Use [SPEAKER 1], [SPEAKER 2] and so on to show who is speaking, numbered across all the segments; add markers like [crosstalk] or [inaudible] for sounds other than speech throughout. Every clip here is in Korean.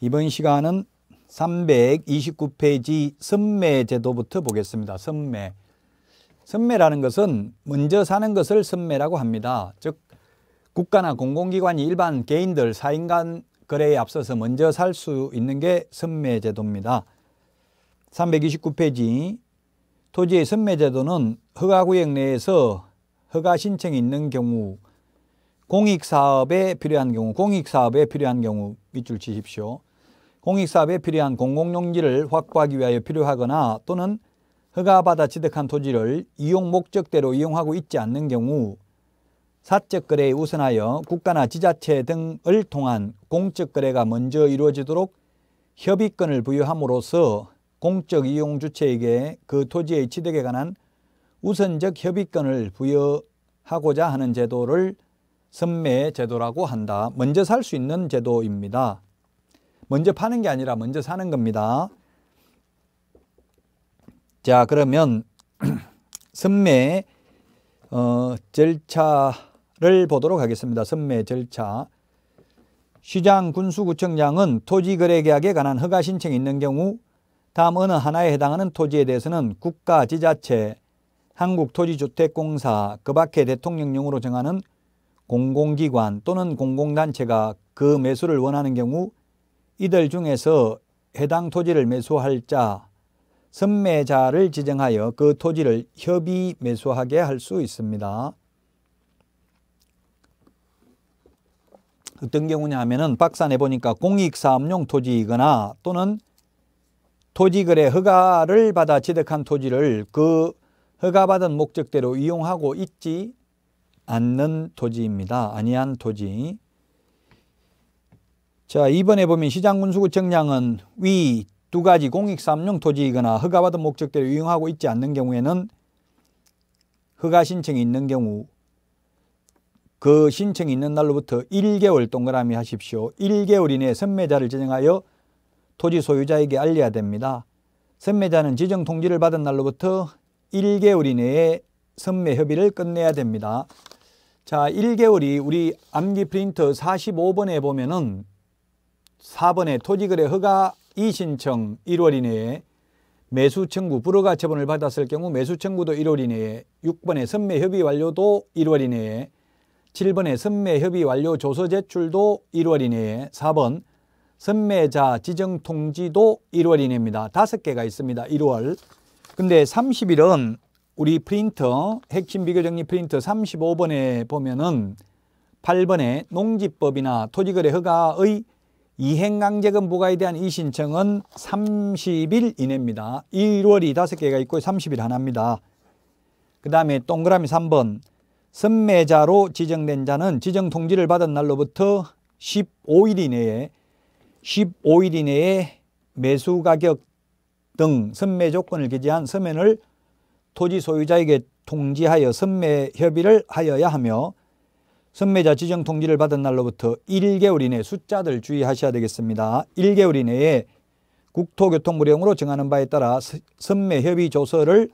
[SPEAKER 1] 이번 시간은 329페이지 선매 제도부터 보겠습니다. 선매. 선매라는 것은 먼저 사는 것을 선매라고 합니다. 즉 국가나 공공기관이 일반 개인들 사인간 거래에 앞서서 먼저 살 수 있는 게 선매 제도입니다. 329페이지 토지의 선매 제도는 허가구역 내에서 허가 신청이 있는 경우 공익사업에 필요한 경우, 공익사업에 필요한 경우 밑줄 치십시오. 공익사업에 필요한 공공용지를 확보하기 위하여 필요하거나 또는 허가받아 취득한 토지를 이용 목적대로 이용하고 있지 않는 경우 사적 거래에 우선하여 국가나 지자체 등을 통한 공적 거래가 먼저 이루어지도록 협의권을 부여함으로써 공적 이용 주체에게 그 토지의 취득에 관한 우선적 협의권을 부여하고자 하는 제도를 선매 제도라고 한다. 먼저 살 수 있는 제도입니다. 먼저 파는 게 아니라 먼저 사는 겁니다. 자 그러면 [clears throat] 선매 어, 절차를 보도록 하겠습니다. 선매 절차. 시장 군수구청장은 토지거래계약에 관한 허가 신청이 있는 경우 다음 어느 하나에 해당하는 토지에 대해서는 국가, 지자체, 한국토지주택공사, 그 밖에 대통령령으로 정하는 공공기관 또는 공공단체가 그 매수를 원하는 경우 이들 중에서 해당 토지를 매수할 자 선매자를 지정하여 그 토지를 협의 매수하게 할 수 있습니다. 어떤 경우냐 하면 박산에 보니까 공익사업용 토지이거나 또는 토지거래 허가를 받아 취득한 토지를 그 허가받은 목적대로 이용하고 있지 않는 토지입니다. 아니한 토지. 자, 이번에 보면 시장군수구청장은 위 두 가지 공익삼용 토지이거나 허가받은 목적대로 이용하고 있지 않는 경우에는 허가 신청이 있는 경우 그 신청이 있는 날로부터 1개월 동그라미 하십시오. 1개월 이내에 선매자를 지정하여 토지 소유자에게 알려야 됩니다. 선매자는 지정 통지를 받은 날로부터 1개월 이내에 선매 협의를 끝내야 됩니다. 자, 1개월이 우리 암기 프린터 45번에 보면은 4번에 토지거래 허가 이신청 1월 이내에 매수 청구 불허가 처분을 받았을 경우 매수 청구도 1월 이내에 6번에 선매 협의 완료도 1월 이내에 7번에 선매 협의 완료 조서 제출도 1월 이내에 4번 선매자 지정 통지도 1월 이내입니다. 5 개가 있습니다. 1월. 근데 30일은 우리 프린터 핵심 비교 정리 프린터 35번에 보면은 8번에 농지법이나 토지거래 허가의 이행강제금 부과에 대한 이 신청은 30일 이내입니다. 1월이 5개가 있고 30일 하나입니다. 그 다음에 동그라미 3번 선매자로 지정된 자는 지정 통지를 받은 날로부터 15일 이내에 15일 이내에 매수가격 등 선매 조건을 기재한 서면을 토지 소유자에게 통지하여 선매 협의를 하여야 하며 선매자 지정 통지를 받은 날로부터 1개월 이내 숫자들 주의하셔야 되겠습니다. 1개월 이내에 국토교통부령으로 정하는 바에 따라 선매 협의 조서를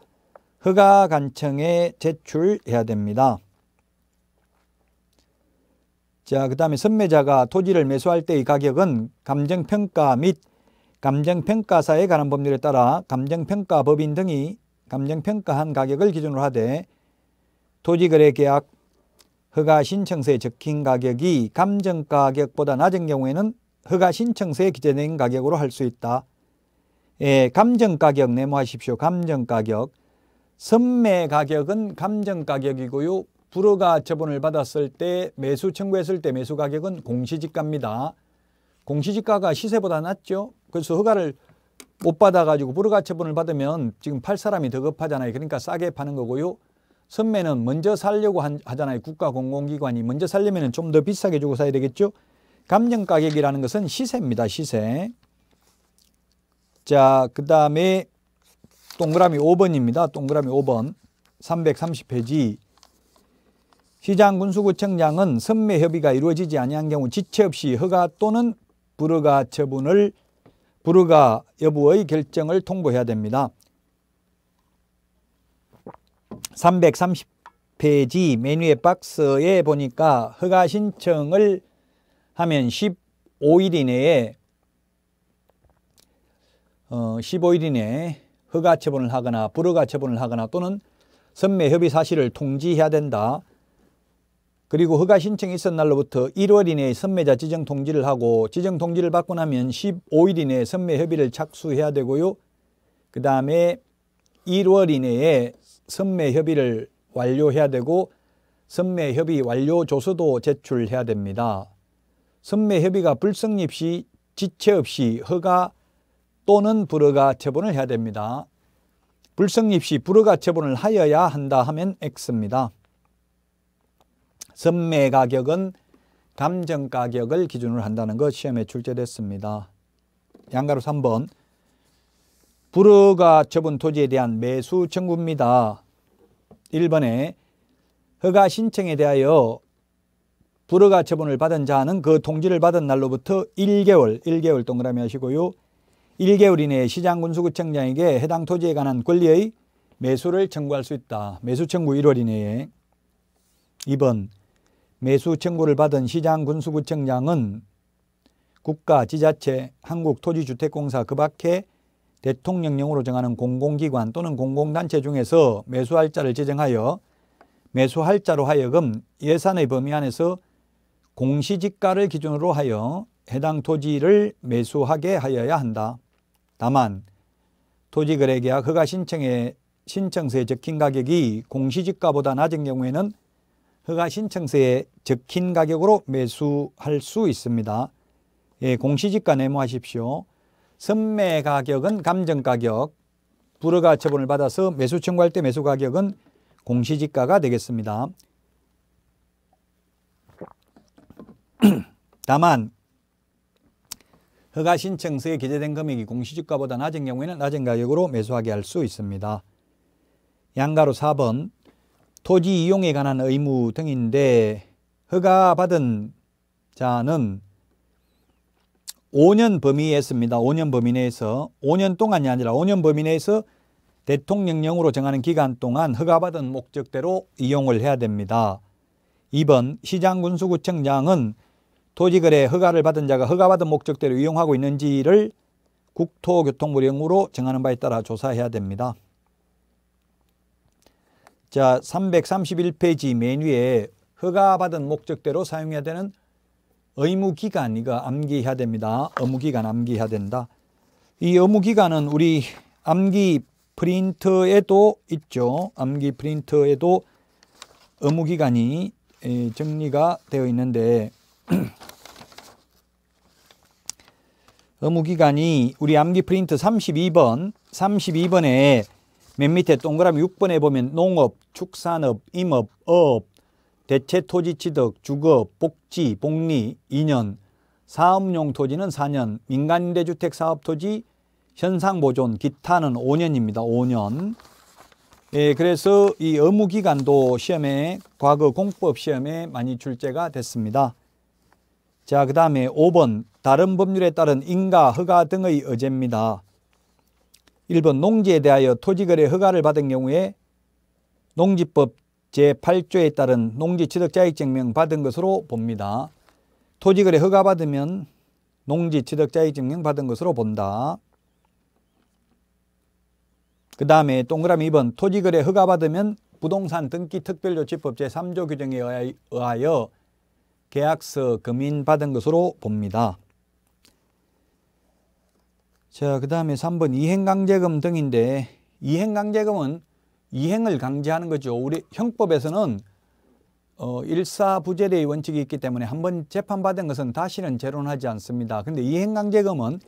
[SPEAKER 1] 허가간청에 제출해야 됩니다. 자, 그 다음에 선매자가 토지를 매수할 때의 가격은 감정평가 및 감정평가사에 관한 법률에 따라 감정평가 법인 등이 감정평가한 가격을 기준으로 하되 토지거래 계약 허가 신청서에 적힌 가격이 감정가격보다 낮은 경우에는 허가 신청서에 기재된 가격으로 할 수 있다. 예, 감정가격 메모하십시오. 감정가격. 선매 가격은 감정가격이고요. 불허가 처분을 받았을 때 매수 청구했을 때 매수 가격은 공시지가입니다. 공시지가가 시세보다 낮죠. 그래서 허가를 못 받아가지고 불가처분을 받으면 지금 팔 사람이 더 급하잖아요. 그러니까 싸게 파는 거고요. 선매는 먼저 살려고 하잖아요. 국가공공기관이 먼저 살려면 좀 더 비싸게 주고 사야 되겠죠. 감정가격이라는 것은 시세입니다. 시세. 자, 그 다음에 동그라미 5번입니다. 동그라미 5번 330페이지 시장군수구청장은 선매협의가 이루어지지 아니한 경우 지체 없이 허가 또는 불허가 처분을 불허가 여부의 결정을 통보해야 됩니다. 330페이지 메뉴의 박스에 보니까 허가 신청을 하면 15일 이내에 어, 15일 이내에 허가 처분을 하거나 불허가 처분을 하거나 또는 선매 협의 사실을 통지해야 된다. 그리고 허가 신청이 있었 날로부터 1월 이내에 선매자 지정 통지를 하고 지정 통지를 받고 나면 15일 이내에 선매 협의를 착수해야 되고요. 그 다음에 1월 이내에 선매 협의를 완료해야 되고 선매 협의 완료 조서도 제출해야 됩니다. 선매 협의가 불성립 시 지체 없이 허가 또는 불허가 처분을 해야 됩니다. 불성립 시 불허가 처분을 하여야 한다 하면 X입니다. 선매 가격은 감정 가격을 기준으로 한다는 것 시험에 출제됐습니다. 양가로 3번 불허가 처분 토지에 대한 매수 청구입니다. 1번에 허가 신청에 대하여 불허가 처분을 받은 자는 그 통지를 받은 날로부터 1개월, 1개월 동그라미 하시고요. 1개월 이내에 시장군수구청장에게 해당 토지에 관한 권리의 매수를 청구할 수 있다. 매수 청구 1월 이내에. 2번 매수 청구를 받은 시장군수구청장은 국가, 지자체, 한국토지주택공사 그 밖에 대통령령으로 정하는 공공기관 또는 공공단체 중에서 매수할 자를 지정하여 매수할 자로 하여금 예산의 범위 안에서 공시지가를 기준으로 하여 해당 토지를 매수하게 하여야 한다. 다만 토지거래계약 허가 신청에 신청서에 적힌 가격이 공시지가보다 낮은 경우에는 허가 신청서에 적힌 가격으로 매수할 수 있습니다. 예, 공시지가 메모하십시오. 선매 가격은 감정 가격, 불허가 처분을 받아서 매수 청구할 때 매수 가격은 공시지가가 되겠습니다. [clears throat] 다만 허가 신청서에 기재된 금액이 공시지가보다 낮은 경우에는 낮은 가격으로 매수하게 할 수 있습니다. 양가로 4번 토지 이용에 관한 의무 등인데 허가받은 자는 5년 범위에 있습니다. 5년 범위 내에서 5년 동안이 아니라 5년 범위 내에서 대통령령으로 정하는 기간 동안 허가받은 목적대로 이용을 해야 됩니다. 2번 시장군수구청장은 토지거래 허가를 받은 자가 허가받은 목적대로 이용하고 있는지를 국토교통부령으로 정하는 바에 따라 조사해야 됩니다. 자, 331페이지 맨 위에 허가받은 목적대로 사용해야 되는 의무기간 이거 암기해야 됩니다. 의무기간 암기해야 된다. 이 의무기간은 우리 암기 프린트에도 있죠. 암기 프린트에도 의무기간이 정리가 되어 있는데 [clears throat] 의무기간이 우리 암기 프린트 32번 32번에 맨 밑에 동그라미 6번에 보면 농업, 축산업, 임업, 어업, 대체토지취득, 주거, 복지, 복리 2년, 사업용 토지는 4년, 민간임대주택 사업토지, 현상보존, 기타는 5년입니다. 5년. 예, 그래서 이 의무기간도 시험에, 과거 공법 시험에 많이 출제가 됐습니다. 자, 그 다음에 5번, 다른 법률에 따른 인가, 허가 등의 의제입니다. 1번 농지에 대하여 토지거래 허가를 받은 경우에 농지법 제8조에 따른 농지취득자익증명 받은 것으로 봅니다. 토지거래 허가 받으면 농지취득자익증명 받은 것으로 본다. 그 다음에 동그라미 2번 토지거래 허가 받으면 부동산 등기 특별조치법 제3조 규정에 의하여 계약서 금인 받은 것으로 봅니다. 자, 그 다음에 3번 이행강제금 등인데 이행강제금은 이행을 강제하는 거죠. 우리 형법에서는 어, 일사부재대의 원칙이 있기 때문에 한번 재판받은 것은 다시는 재론하지 않습니다. 근데 이행강제금은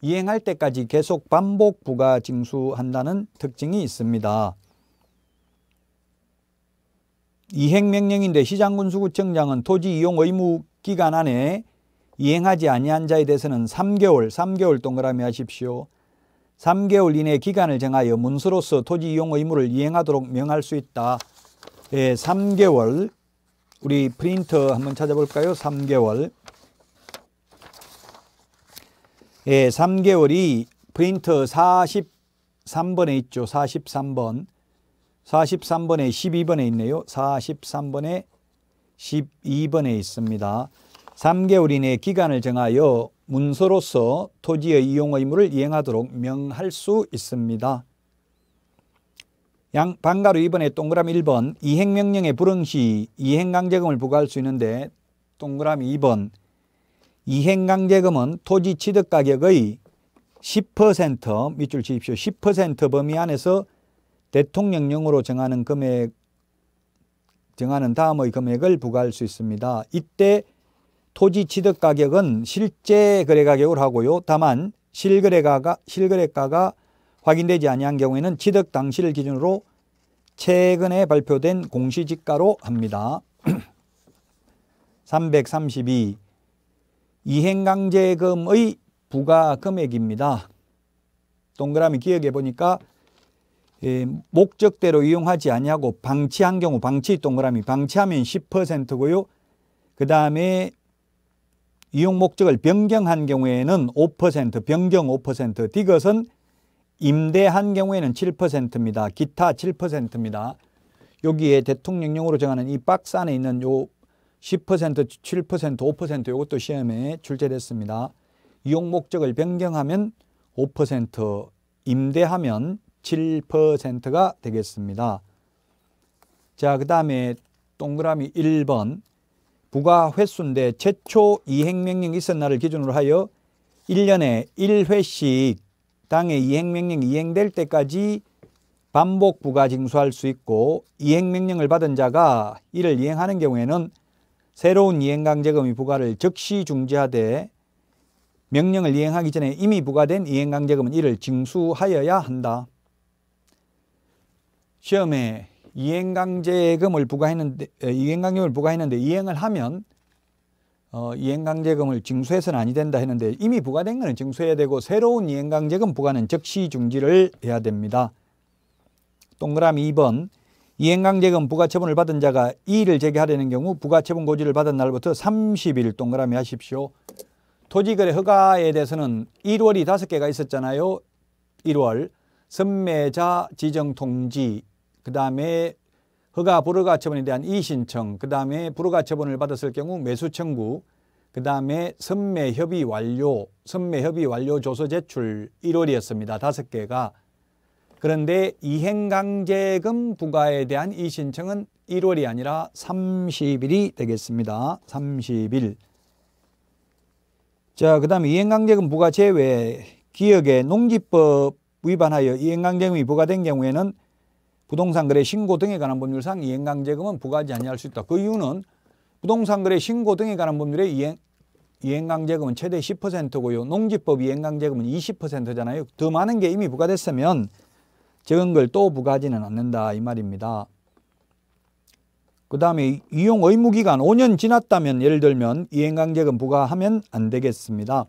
[SPEAKER 1] 이행할 때까지 계속 반복 부과 징수한다는 특징이 있습니다. 이행명령인데 시장군수구청장은 토지 이용 의무 기간 안에 이행하지 아니한 자에 대해서는 3개월, 3개월 동그라미 하십시오. 3개월 이내 기간을 정하여 문서로서 토지 이용 의무를 이행하도록 명할 수 있다. 예, 3개월. 우리 프린터 한번 찾아볼까요? 3개월. 예, 3개월이 프린터 43번에 있죠. 43번. 43번에 12번에 있네요. 43번에 12번에 있습니다. 3개월 이내 기간을 정하여 문서로서 토지의 이용 의무를 이행하도록 명할 수 있습니다. 양 반가로 이번에 동그라미 1번 이행명령의 불응 시 이행강제금을 부과할 수 있는데 동그라미 2번 이행강제금은 토지 취득가격의 10% 밑줄 치십시오. 10% 범위 안에서 대통령령으로 정하는 금액 정하는 다음의 금액을 부과할 수 있습니다. 이때 토지 취득 가격은 실제 거래 가격을 하고요. 다만 실거래가가 실거래가가 확인되지 아니한 경우에는 취득 당시를 기준으로 최근에 발표된 공시지가로 합니다. 332 [clears throat] 이행강제금의 부과 금액입니다. 동그라미 기억해 보니까 예, 목적대로 이용하지 아니하고 방치한 경우 방치 동그라미 방치하면 10%고요. 그 다음에 이용 목적을 변경한 경우에는 5%, 변경 5%, 디귿은 임대한 경우에는 7%입니다. 기타 7%입니다. 여기에 대통령령으로 정하는 이 박스 안에 있는 요 10%, 7%, 5% 이것도 시험에 출제됐습니다. 이용 목적을 변경하면 5%, 임대하면 7%가 되겠습니다. 자, 그 다음에 동그라미 1번 부과 횟수인데 최초 이행명령 이 있었나를 기준으로 하여 1년에 1회씩 당의 이행명령이 이행될 때까지 반복 부가 징수할 수 있고 이행명령을 받은 자가 이를 이행하는 경우에는 새로운 이행강제금이 부과를 즉시 중지하되 명령을 이행하기 전에 이미 부과된 이행강제금은 이를 징수하여야 한다. 시험에 이행강제금을 부과했는데 이행강제금을 부과했는데 이행을 하면 어, 이행강제금을 징수해서는 아니 된다 했는데 이미 부과된 거는 징수해야 되고 새로운 이행강제금 부과는 즉시 중지를 해야 됩니다. 동그라미 2번 이행강제금 부과처분을 받은 자가 이의를 제기하려는 경우 부과처분 고지를 받은 날부터 30일 동그라미 하십시오. 토지거래 허가에 대해서는 1월이 5개가 있었잖아요. 1월 선매자 지정통지 그 다음에 허가 불허가처분에 대한 이신청, 의그 다음에 불허가처분을 받았을 경우 매수청구, 그 다음에 선매협의 완료, 선매협의 완료 조서 제출 1월이었습니다. 다섯 개가. 그런데 이행강제금 부과에 대한 이신청은 의 1월이 아니라 30일이 되겠습니다. 30일. 자, 그 다음에 이행강제금 부과 제외 기억에 농지법 위반하여 이행강제금이 부과된 경우에는 부동산 거래 신고 등에 관한 법률상 이행강제금은 부과하지 아니할 수 있다. 그 이유는 부동산 거래 신고 등에 관한 법률의 이행, 이행강제금은 최대 10%고요. 농지법 이행강제금은 20%잖아요. 더 많은 게 이미 부과됐으면 적은 걸 또 부과하지는 않는다 이 말입니다. 그 다음에 이용 의무기간 5년 지났다면 예를 들면 이행강제금 부과하면 안 되겠습니다.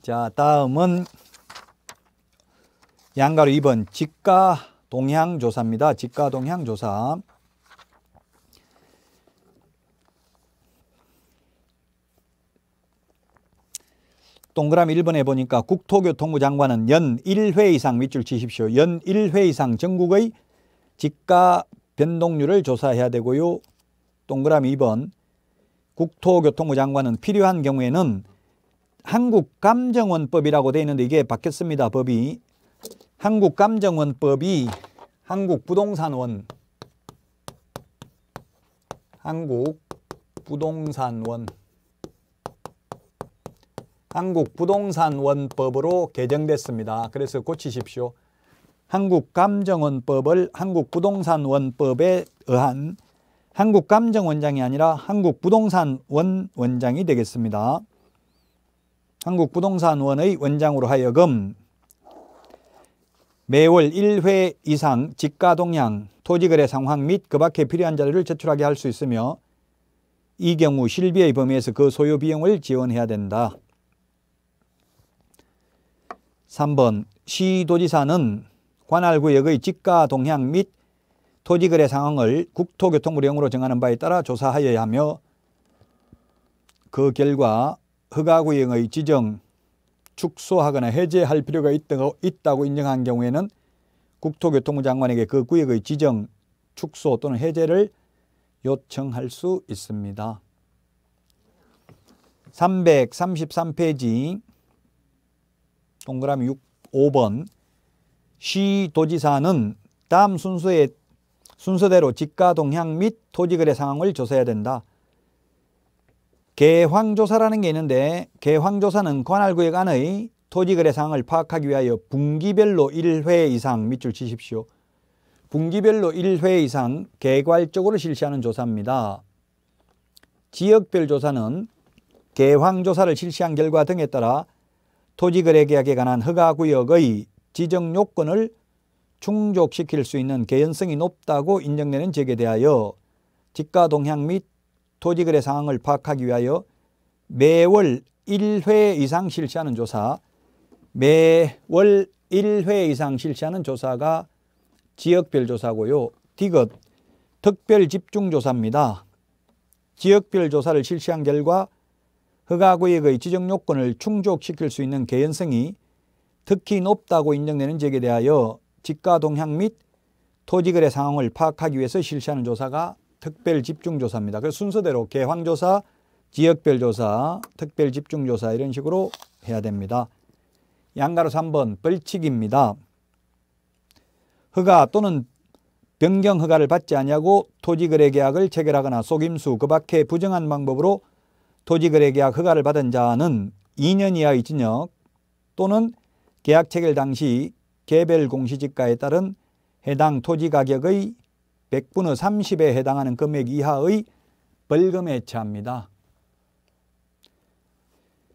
[SPEAKER 1] 자 다음은 양가로 2번 직가 동향 조사입니다. 직가 동향 조사. 동그라미 1번 해보니까 국토교통부 장관은 연 1회 이상 밑줄 치십시오. 연 1회 이상 전국의 집가 변동률을 조사해야 되고요. 동그라미 2번 국토교통부 장관은 필요한 경우에는 한국감정원법이라고 되어 있는데 이게 바뀌었습니다. 법이 한국감정원법이 한국부동산원 한국부동산원 한국부동산원법으로 개정됐습니다. 그래서 고치십시오. 한국감정원법을 한국부동산원법에 의한 한국감정원장이 아니라 한국부동산원 원장이 되겠습니다. 한국부동산원의 원장으로 하여금 매월 1회 이상 직가 동향, 토지거래 상황 및 그 밖에 필요한 자료를 제출하게 할 수 있으며 이 경우 실비의 범위에서 그 소요 비용을 지원해야 된다. 3번 시도지사는 관할구역의 집가 동향 및 토지거래 상황을 국토교통부령으로 정하는 바에 따라 조사하여야 하며 그 결과 허가구역의 지정, 축소하거나 해제할 필요가 있다고 인정한 경우에는 국토교통부 장관에게 그 구역의 지정, 축소 또는 해제를 요청할 수 있습니다. 333페이지 동그라미 6, 5번 시 도지사는 다음 순서에 순서대로 직가 동향 및 토지거래 상황을 조사해야 된다. 개황조사라는 게 있는데 개황조사는 관할구역 안의 토지거래 상황을 파악하기 위하여 분기별로 1회 이상 밑줄 치십시오. 분기별로 1회 이상 개괄적으로 실시하는 조사입니다. 지역별 조사는 개황조사를 실시한 결과 등에 따라 토지거래계약에 관한 허가구역의 지정요건을 충족시킬 수 있는 개연성이 높다고 인정되는 지역에 대하여 지가 동향 및 토지거래 상황을 파악하기 위하여 매월 1회 이상 실시하는 조사, 매월 1회 이상 실시하는 조사가 지역별 조사고요. 디귿, 특별 집중 조사입니다. 지역별 조사를 실시한 결과 허가구역의 지정 요건을 충족시킬 수 있는 개연성이 특히 높다고 인정되는 지역에 대하여 집가 동향 및 토지거래 상황을 파악하기 위해서 실시하는 조사가 특별 집중 조사입니다. 그 순서대로 개황 조사, 지역별 조사, 특별 집중 조사 이런 식으로 해야 됩니다. 양가로 3번 벌칙입니다. 허가 또는 변경 허가를 받지 아니하고 토지거래 계약을 체결하거나 속임수 그 밖의 부정한 방법으로 토지거래 계약 허가를 받은 자는 2년 이하의 징역 또는 계약 체결 당시 개별 공시지가에 따른 해당 토지 가격의 100분의 30에 해당하는 금액 이하의 벌금에 처합니다.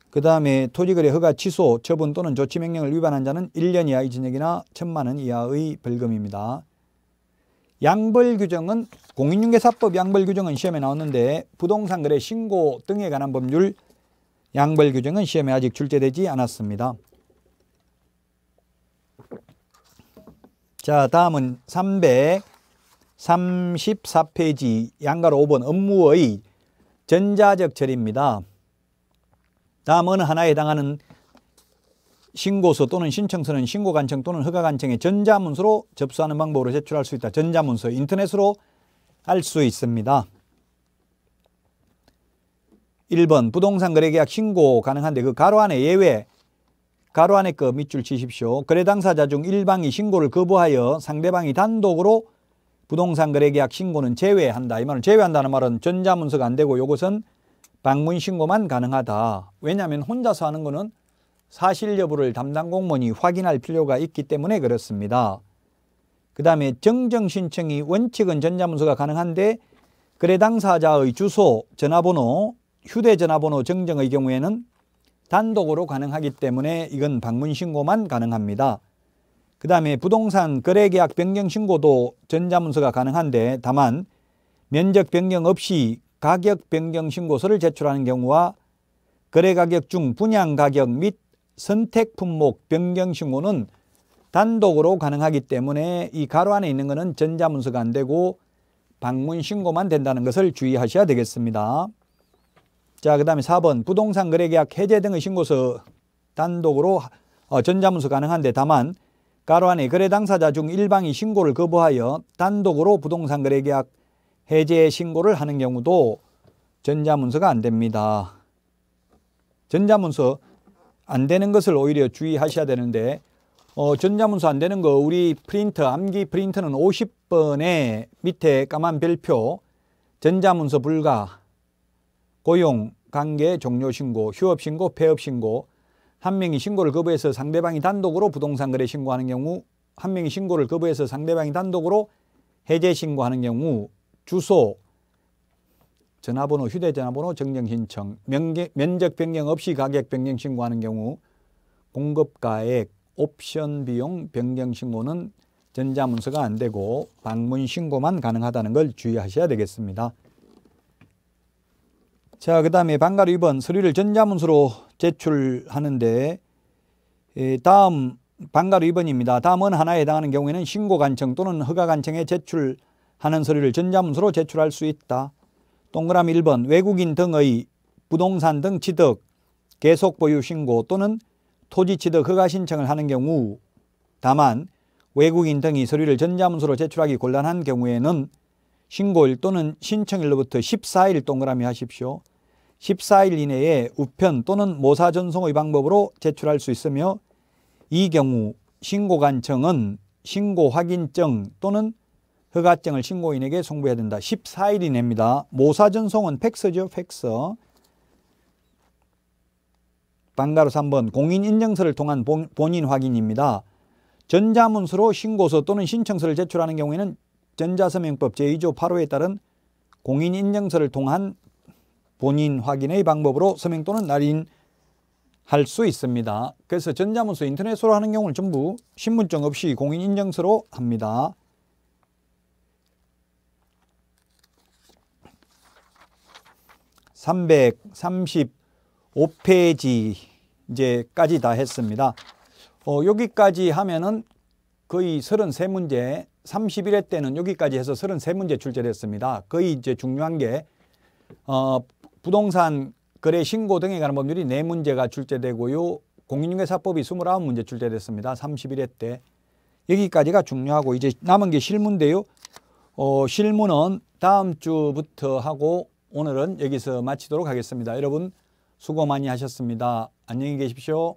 [SPEAKER 1] 그 다음에 토지거래 허가 취소, 처분 또는 조치 명령을 위반한 자는 1년 이하의 징역이나 1천만 원 이하의 벌금입니다. 양벌 규정은 공인중개사법 양벌 규정은 시험에 나왔는데 부동산 거래 신고 등에 관한 법률 양벌 규정은 시험에 아직 출제되지 않았습니다. 자 다음은 300 34페이지 양가로 5번 업무의 전자적 처리입니다. 다음 어느 하나에 해당하는 신고서 또는 신청서는 신고관청 또는 허가관청에 전자문서로 접수하는 방법으로 제출할 수 있다. 전자문서 인터넷으로 할 수 있습니다. 1번 부동산 거래계약 신고 가능한데 그 가로 안에 예외 가로 안에 거 밑줄 치십시오. 거래 당사자 중 일방이 신고를 거부하여 상대방이 단독으로 부동산 거래계약 신고는 제외한다. 이 말은 제외한다는 말은 전자문서가 안 되고 이것은 방문 신고만 가능하다. 왜냐하면 혼자서 하는 것은 사실 여부를 담당 공무원이 확인할 필요가 있기 때문에 그렇습니다. 그 다음에 정정 신청이 원칙은 전자문서가 가능한데 거래 당사자의 주소, 전화번호, 휴대전화번호 정정의 경우에는 단독으로 가능하기 때문에 이건 방문 신고만 가능합니다. 그 다음에 부동산 거래계약 변경 신고도 전자문서가 가능한데 다만 면적 변경 없이 가격 변경 신고서를 제출하는 경우와 거래 가격 중 분양 가격 및 선택 품목 변경 신고는 단독으로 가능하기 때문에 이 가로 안에 있는 것은 전자문서가 안 되고 방문 신고만 된다는 것을 주의하셔야 되겠습니다. 자, 그 다음에 4번 부동산 거래계약 해제 등의 신고서 단독으로 어, 전자문서 가능한데 다만 가로안의 거래 당사자 중 일방이 신고를 거부하여 단독으로 부동산 거래 계약 해제 신고를 하는 경우도 전자문서가 안 됩니다. 전자문서 안 되는 것을 오히려 주의하셔야 되는데 어, 전자문서 안 되는 거 우리 프린트 암기 프린트는 50번에 밑에 까만 별표 전자문서 불가 고용 관계 종료 신고 휴업 신고 폐업 신고 한 명이 신고를 거부해서 상대방이 단독으로 부동산 거래 신고하는 경우 한 명이 신고를 거부해서 상대방이 단독으로 해제 신고하는 경우 주소, 전화번호, 휴대전화번호 정정 신청, 면적 변경 없이 가격 변경 신고하는 경우 공급가액, 옵션 비용 변경 신고는 전자문서가 안 되고 방문 신고만 가능하다는 걸 주의하셔야 되겠습니다. 자, 그 다음에 방가로 2번 서류를 전자문서로 제출하는데 다음 반가루 2번입니다. 다음은 하나에 해당하는 경우에는 신고 간청 또는 허가 간청에 제출하는 서류를 전자문서로 제출할 수 있다. 동그라미 1번 외국인 등의 부동산 등 취득 계속 보유 신고 또는 토지 취득 허가 신청을 하는 경우 다만 외국인 등이 서류를 전자문서로 제출하기 곤란한 경우에는 신고일 또는 신청일로부터 14일 동그라미 하십시오. 14일 이내에 우편 또는 모사 전송의 방법으로 제출할 수 있으며 이 경우 신고관청은 신고 확인증 또는 허가증을 신고인에게 송부해야 된다. 14일 이내입니다. 모사 전송은 팩스죠. 팩스. 방가로 3번 공인인증서를 통한 본인 확인입니다. 전자문서로 신고서 또는 신청서를 제출하는 경우에는 전자서명법 제2조 8호에 따른 공인인증서를 통한 본인 확인의 방법으로 서명 또는 날인 할 수 있습니다. 그래서 전자문서 인터넷으로 하는 경우는 전부 신분증 없이 공인인증서로 합니다. 3 3 5 페이지 이제까지 다 했습니다. 어, 여기까지 하면은 거의 3 3 문제 3 1회 때는 여기까지 해서 3 3 문제 출제됐습니다 거의 이제 중요한 게 어, 부동산 거래 신고 등에 관한 법률이 네문제가 출제되고요. 공인중개사법이 스물아홉 문제 출제됐습니다. 삼십일 회 때. 여기까지가 중요하고 이제 남은 게실문인데요 어, 실문은 다음 주부터 하고 오늘은 여기서 마치도록 하겠습니다. 여러분 수고 많이 하셨습니다. 안녕히 계십시오.